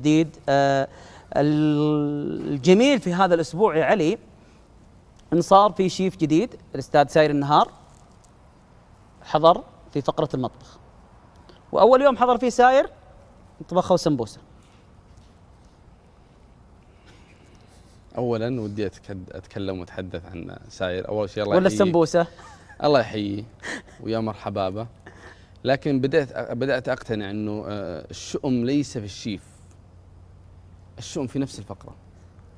جديد آه، الجميل في هذا الاسبوع يا علي ان صار في شيف جديد الاستاذ ساير النهار حضر في فقره المطبخ واول يوم حضر فيه ساير طبخوا سمبوسه اولا ودي اتكلم واتحدث عن ساير اول شيء الله ولا السمبوسه الله يحييه ويا مرحبا لكن بدات بدات اقتنع انه آه، الشؤم ليس في الشيف الشؤم في نفس الفقره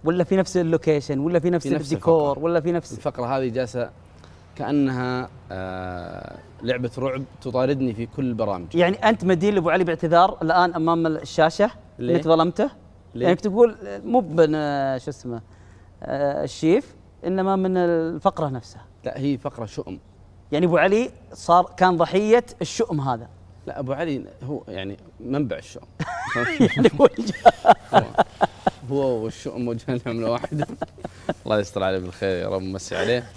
ولا في نفس اللوكيشن ولا في نفس, في نفس الديكور ولا في نفس الفقره هذه جالسه كانها آه لعبه رعب تطاردني في كل البرامج يعني انت مدين لابو علي باعتذار الان امام الشاشه ليه؟ انك ظلمته ليه؟ يعني تقول مو من آه، شو اسمه آه الشيف انما من الفقره نفسها لا هي فقره شؤم يعني ابو علي صار كان ضحيه الشؤم هذا لا ابو علي هو يعني منبع الشؤم يعني هو والشؤم وجهان عمله واحده الله يستر عليه بالخير يا رب مسي عليه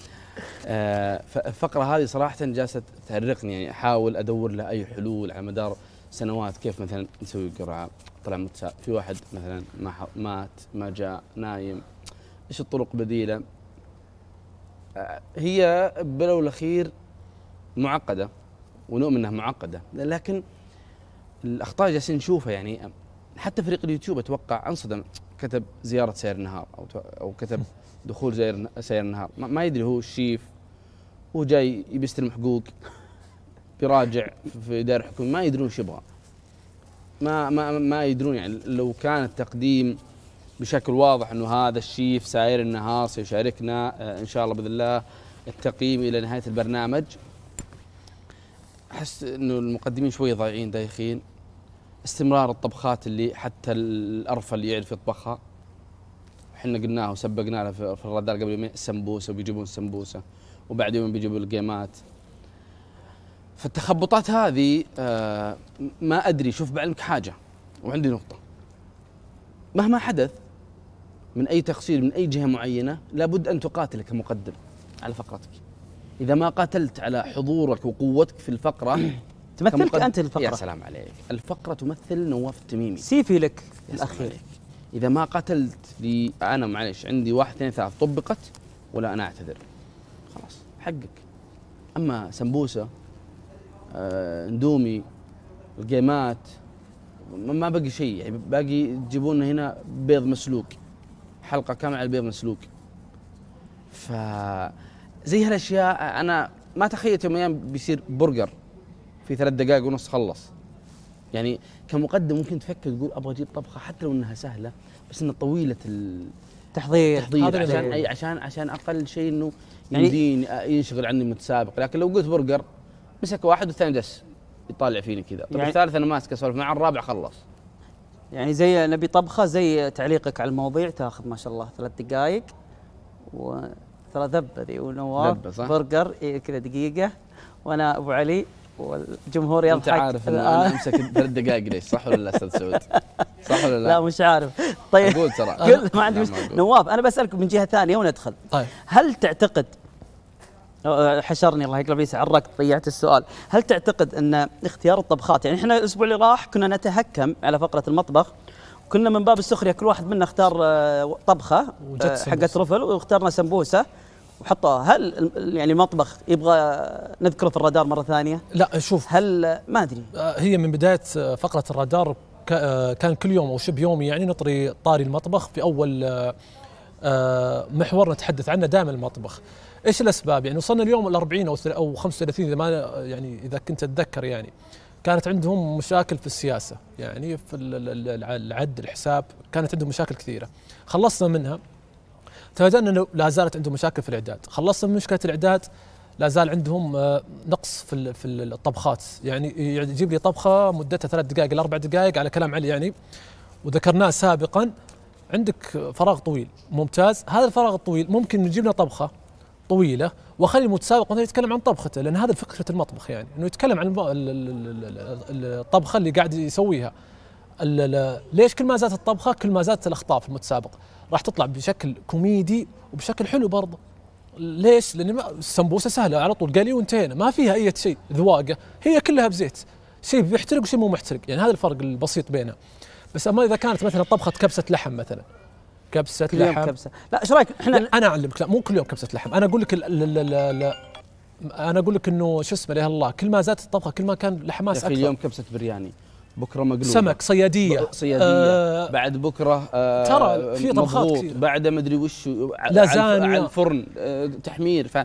آه، الفقره هذه صراحه جالسه تهرقني يعني احاول ادور لها اي حلول على مدار سنوات كيف مثلا نسوي قرعه طلع في واحد مثلا ما مات ما جاء نايم ايش الطرق بديله آه، هي بلو الاخير معقده ونؤمن انها معقده لكن الاخطاء جالسين نشوفها يعني حتى فريق اليوتيوب اتوقع انصدم كتب زياره سير النهار او او كتب دخول زير سير النهار ما, يدري هو الشيف هو جاي يبي يستلم حقوق بيراجع في دار الحكومه ما يدرون ايش يبغى ما ما ما يدرون يعني لو كان التقديم بشكل واضح انه هذا الشيف ساير النهار سيشاركنا آه، ان شاء الله باذن الله التقييم الى نهايه البرنامج احس انه المقدمين شوي ضايعين دايخين استمرار الطبخات اللي حتى الارفل اللي يعرف يطبخها احنا قلناها وسبقنا لها في الرادار قبل يومين السمبوسه وبيجيبون السمبوسه وبعد يوم بيجيبوا القيمات فالتخبطات هذه آه، ما ادري شوف بعلمك حاجه وعندي نقطه مهما حدث من اي تقصير من اي جهه معينه لابد ان تقاتل كمقدم على فقرتك اذا ما قاتلت على حضورك وقوتك في الفقره تمثلك انت الفقره يا سلام عليك الفقره تمثل نواف التميمي سيفي لك الاخير اذا ما قتلت لي انا معلش عندي واحد اثنين ثلاث طبقت ولا انا اعتذر خلاص حقك اما سمبوسه آه اندومي القيمات ما بقي شيء يعني باقي تجيبون هنا بيض مسلوق حلقه كامله على البيض مسلوق ف زي هالاشياء انا ما تخيلت يوم من الايام بيصير برجر في ثلاث دقائق ونص خلص يعني كمقدم ممكن تفكر تقول ابغى اجيب طبخه حتى لو انها سهله بس انها طويله التحضير تحضير عشان عشان, أي عشان عشان اقل شيء انه يعني ينشغل عني متسابق لكن لو قلت برجر مسك واحد والثاني دس يطالع فيني كذا طب يعني الثالث انا ماسك اسولف مع الرابع خلص يعني زي نبي طبخه زي تعليقك على المواضيع تاخذ ما شاء الله ثلاث دقائق و ترى ذبه ذي ونواف برجر إيه، كذا دقيقه وانا ابو علي والجمهور يضحك انت عارف ان انا امسك ثلاث دقائق ليش صح ولا لا استاذ سعود؟ صح ولا لا؟ لا مش عارف طيب اقول ترى كل ما عندي نعم، نواف انا بسالك من جهه ثانيه وندخل طيب هل تعتقد حشرني الله يقلب يسع عرقت ضيعت السؤال هل تعتقد ان اختيار الطبخات يعني احنا الاسبوع اللي راح كنا نتهكم على فقره المطبخ كنا من باب السخريه كل واحد منا اختار آه، طبخه آه، حقت رفل واخترنا سمبوسه وحطوها هل يعني المطبخ يبغى نذكره في الرادار مره ثانيه؟ لا شوف هل ما ادري آه، هي من بدايه آه، فقره الرادار آه، كان كل يوم او شب يومي يعني نطري طاري المطبخ في اول محور نتحدث عنه دائما المطبخ. ايش الاسباب؟ يعني وصلنا اليوم ال 40 او 35 اذا ما يعني اذا كنت اتذكر يعني كانت عندهم مشاكل في السياسه يعني في العد الحساب كانت عندهم مشاكل كثيره. خلصنا منها تفاجئنا انه لا زالت عندهم مشاكل في الاعداد، خلصنا من مشكله الاعداد لا زال عندهم آه، نقص في في الطبخات، يعني يجيب لي طبخه مدتها ثلاث دقائق الى اربع دقائق على كلام علي يعني وذكرناه سابقا عندك فراغ طويل ممتاز، هذا الفراغ الطويل ممكن نجيب لنا طبخه طويله واخلي المتسابق مثلا يتكلم عن طبخته لان هذا فكره المطبخ يعني انه يتكلم عن الطبخه اللي قاعد يسويها ليش كل ما زادت الطبخه كل ما زادت الاخطاء في المتسابق راح تطلع بشكل كوميدي وبشكل حلو برضه ليش؟ لان السمبوسه سهله على طول قلي وانتهينا ما فيها اي شيء ذواقه هي كلها بزيت شيء بيحترق وشيء مو محترق يعني هذا الفرق البسيط بينها بس اما اذا كانت مثلا طبخه كبسه لحم مثلا كبسه كل لحم يوم كبسه لا ايش رايك احنا انا اعلمك لا مو كل يوم كبسه لحم انا اقول لك لا لا لا لا انا اقول لك انه شو اسمه لا الله كل ما زادت الطبخه كل ما كان الحماس اكثر اليوم كبسه برياني بكره مقلوبه سمك صياديه صياديه آه بعد بكره آه ترى في طبخات كثير بعد ما ادري وش لازانيا على الفرن آه تحمير ف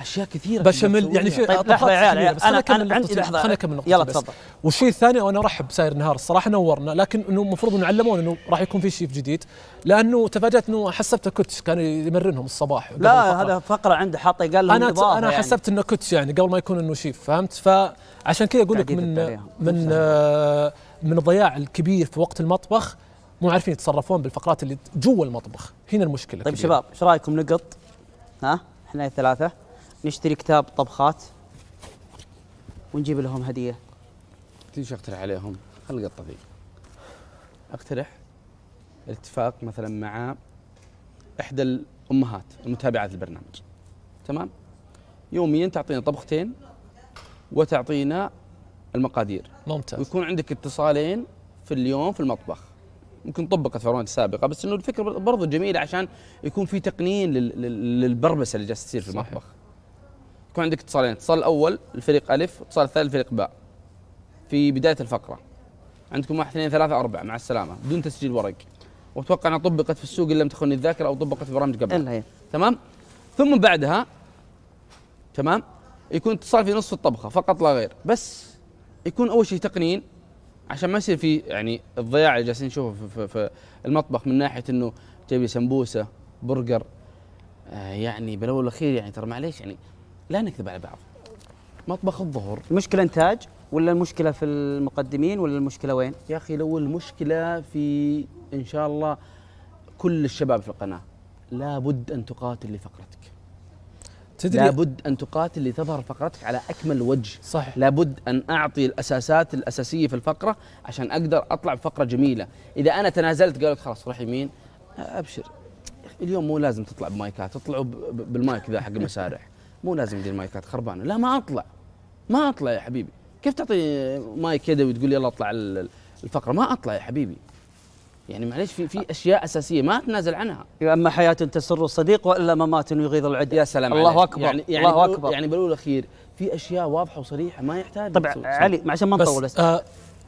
اشياء كثيره بشاميل يعني في طيب لحظه يا عيال انا كان عندي لحظه خليني اكمل نقطه يلا تفضل والشيء الثاني وانا ارحب بساير نهار الصراحه نورنا لكن انه المفروض انه علمونا انه راح يكون في شيف جديد لانه تفاجات انه حسبته كوتش كان يمرنهم الصباح لا هذا فقره عنده حاطه قال له انا انا يعني. حسبت انه كوتش يعني قبل ما يكون انه شيف فهمت فعشان كذا اقول لك من من آه من الضياع الكبير في وقت المطبخ مو عارفين يتصرفون بالفقرات اللي جوا المطبخ هنا المشكله طيب شباب ايش رايكم نقط ها احنا الثلاثه نشتري كتاب طبخات ونجيب لهم هديه تيجي اقترح عليهم خلق الطبيب اقترح الاتفاق مثلا مع احدى الامهات المتابعات البرنامج تمام يوميا تعطينا طبختين وتعطينا المقادير ممتاز ويكون عندك اتصالين في اليوم في المطبخ ممكن طبقت في برامج سابقه بس انه الفكره برضه جميله عشان يكون في تقنين للبربسه اللي جالسه تصير في المطبخ يكون عندك اتصالين الاتصال الاول الفريق الف اتصال الثاني الفريق باء في بدايه الفقره عندكم واحد اثنين ثلاثه اربعه مع السلامه بدون تسجيل ورق واتوقع انها طبقت في السوق ان لم تخني الذاكره او طبقت في برامج قبل تمام ثم بعدها تمام يكون اتصال في نصف الطبخه فقط لا غير بس يكون اول شيء تقنين عشان ما يصير في يعني الضياع اللي جالسين نشوفه في, في, في المطبخ من ناحيه انه تبي سمبوسه برجر آه يعني بالاول والاخير يعني ترى معليش يعني لا نكذب على بعض مطبخ الظهر المشكله انتاج ولا المشكله في المقدمين ولا المشكله وين يا اخي لو المشكله في ان شاء الله كل الشباب في القناه لابد ان تقاتل لفقرتك تدري لابد ان تقاتل لتظهر فقرتك على اكمل وجه صح لابد ان اعطي الاساسات الاساسيه في الفقره عشان اقدر اطلع بفقره جميله اذا انا تنازلت قالوا لك خلاص روح يمين ابشر اليوم مو لازم تطلع بمايكات اطلعوا بالمايك ذا حق المسارح مو لازم دي المايكات خربانه لا ما اطلع ما اطلع يا حبيبي كيف تعطي مايك كذا وتقول يلا اطلع الفقره ما اطلع يا حبيبي يعني معليش في في اشياء اساسيه ما اتنازل عنها يا اما حياه تسر الصديق والا ممات يغيظ العدو يا سلام الله عليك. اكبر يعني, يعني الله اكبر يعني بالاول والاخير في اشياء واضحه وصريحه ما يحتاج طبعا علي عشان ما نطول بس آه، آه،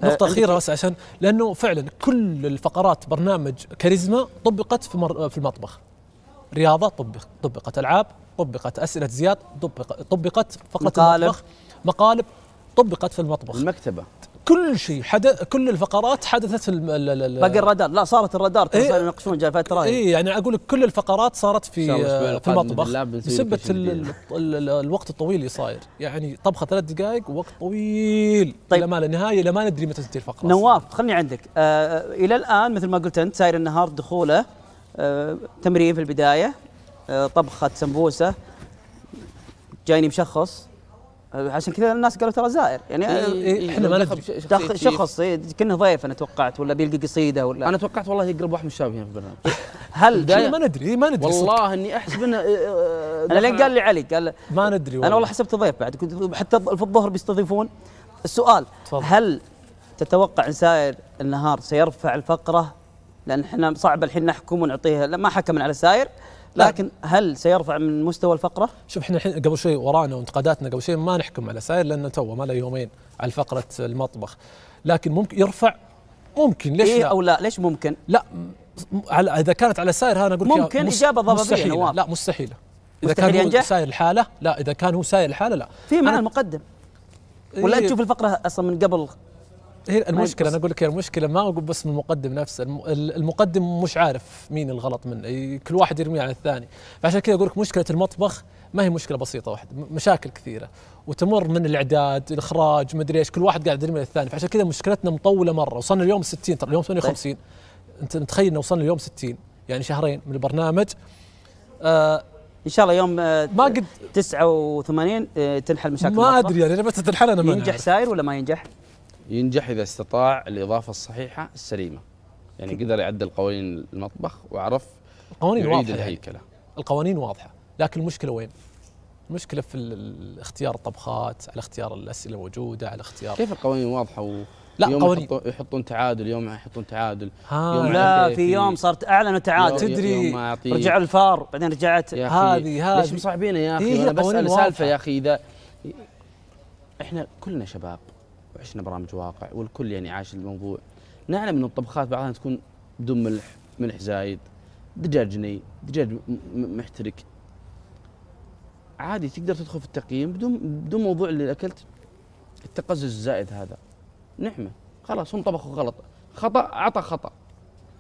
نقطة أخيرة بس عشان لأنه فعلا كل الفقرات برنامج كاريزما طبقت في, في المطبخ رياضة طبق طبقت ألعاب طبقت أسئلة زياد طبق طبقت فقط مقالب المطبخ مقالب طبقت في المطبخ المكتبة كل شيء حدث كل الفقرات حدثت في باقي الرادار لا صارت الرادار كانوا إيه ينقشون جاء فتره اي يعني اقول لك كل الفقرات صارت في في المطبخ بسبه الوقت الطويل اللي صاير يعني طبخه ثلاث دقائق وقت طويل طيب الى ما لا نهايه الى ما ندري متى تنتهي الفقره نواف خلني عندك آه الى الان مثل ما قلت انت ساير النهار دخوله آه تمرين في البدايه آه، طبخه سمبوسه جايني مشخص آه، عشان كذا الناس قالوا ترى زائر يعني آه، احنا ما ندري شخص إيه، كنا ضيف انا توقعت ولا بيلقى قصيده ولا انا توقعت والله يقرب واحد من هنا في البرنامج هل ما ندري ما ندري والله اني احسب انه انا لين قال لي علي قال ما ندري والله. انا والله حسبت ضيف بعد كنت حتى في الظهر بيستضيفون السؤال تفضل. هل تتوقع ان سائر النهار سيرفع الفقره لان احنا صعب الحين نحكم ونعطيها ما حكمنا على سائر لكن هل سيرفع من مستوى الفقره؟ شوف احنا الحين قبل شوي ورانا وانتقاداتنا قبل شوي ما نحكم على ساير لانه تو ما له يومين على فقره المطبخ لكن ممكن يرفع ممكن ليش إيه لا؟ او لا ليش ممكن؟ لا على اذا كانت على ساير انا اقول ممكن اجابه ضبابيه نواف لا مستحيله اذا كان ينجح؟ هو ساير الحاله لا اذا كان هو ساير الحاله لا في معنى المقدم إيه. ولا إيه تشوف الفقره اصلا من قبل هي المشكله انا اقول لك المشكله ما اقول بس من المقدم نفسه المقدم مش عارف مين الغلط منه كل واحد يرميه على الثاني فعشان كذا اقول لك مشكله المطبخ ما هي مشكله بسيطه واحده مشاكل كثيره وتمر من الاعداد الاخراج ادري ايش كل واحد قاعد يرمي على الثاني فعشان كذا مشكلتنا مطوله مره وصلنا اليوم 60 ترى اليوم 58 طيب. انت متخيل انه وصلنا اليوم 60 يعني شهرين من البرنامج آه ان شاء الله يوم آه، ما قد 89 آه، تنحل مشاكل ما ادري يعني متى تنحل انا ما ينجح ساير ولا ما ينجح؟ ينجح إذا استطاع الإضافة الصحيحة السليمة يعني قدر يعدل قوانين المطبخ وعرف القوانين واضحة الهيكلة القوانين واضحة لكن المشكلة وين؟ المشكلة في اختيار الطبخات على اختيار الأسئلة الموجودة على اختيار كيف القوانين واضحة و لا يوم قوانين يحطون, تعادل يوم يحطون تعادل يوم لا في, يوم صارت اعلنوا تعادل تدري رجع الفار بعدين رجعت هذه هذه ليش مصاحبينه يا اخي انا بسال سالفه يا اخي اذا احنا كلنا شباب وعشنا برامج واقع والكل يعني عاش الموضوع نعلم ان الطبخات بعضها تكون بدون ملح ملح زايد دجاج ني دجاج محترق عادي تقدر تدخل في التقييم بدون بدون موضوع اللي اكلت التقزز الزائد هذا نعمه خلاص هم طبخوا غلط خطا عطى خطا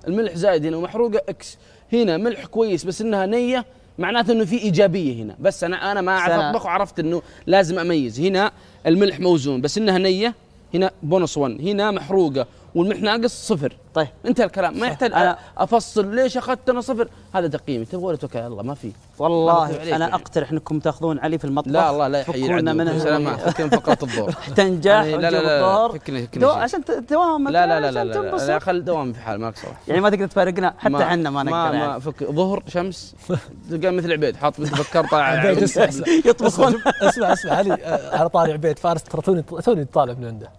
الملح زايد هنا ومحروقه اكس هنا ملح كويس بس انها نيه معناته انه في ايجابيه هنا بس انا انا ما اعرف اطبخ وعرفت انه لازم اميز هنا الملح موزون بس انها نيه هنا بونص 1 هنا محروقه والملح ناقص صفر طيب انتهى الكلام ما يحتاج انا افصل ليش اخذت انا صفر هذا تقييمي تبغى توكل على الله ما في والله ما انا يعني. اقترح انكم تاخذون علي في المطبخ لا الله لا يحيي يعني من سلام فكنا فقره الظهر تنجح يعني لا لا لا فكنا فكنا عشان دوامك لا لا لا لا, لا, لا, لا خل دوام في حال مالك صراحه يعني ما تقدر تفارقنا حتى احنا ما, نقدر ما, فك ظهر شمس تلقى مثل عبيد حاط متفكر طالع عبيد يطبخون اسمع اسمع علي آه، على طاري عبيد فارس ترى توني توني طالع من عنده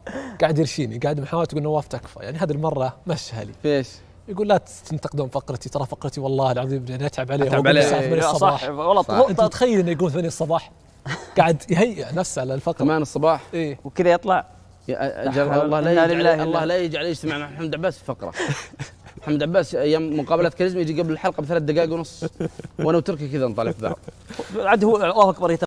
قاعد يرشيني قاعد محاوله تقول نواف تكفى يعني هذه المره مشي يغشها لي ايش؟ يقول لا تنتقدون فقرتي ترى فقرتي والله العظيم انا اتعب عليها اتعب عليها إيه، صح 8 والله انت متخيل انه يقول 8 الصباح قاعد يهيئ نفسه على الفقره 8 الصباح إيه؟ وكذا يطلع اجل الله لا يجعل الله لا يجعل يجتمع مع محمد عباس في فقره محمد عباس ايام مقابله كاريزما يجي قبل الحلقه بثلاث دقائق ونص وانا وتركي كذا نطالع في ذا عاد هو الله اكبر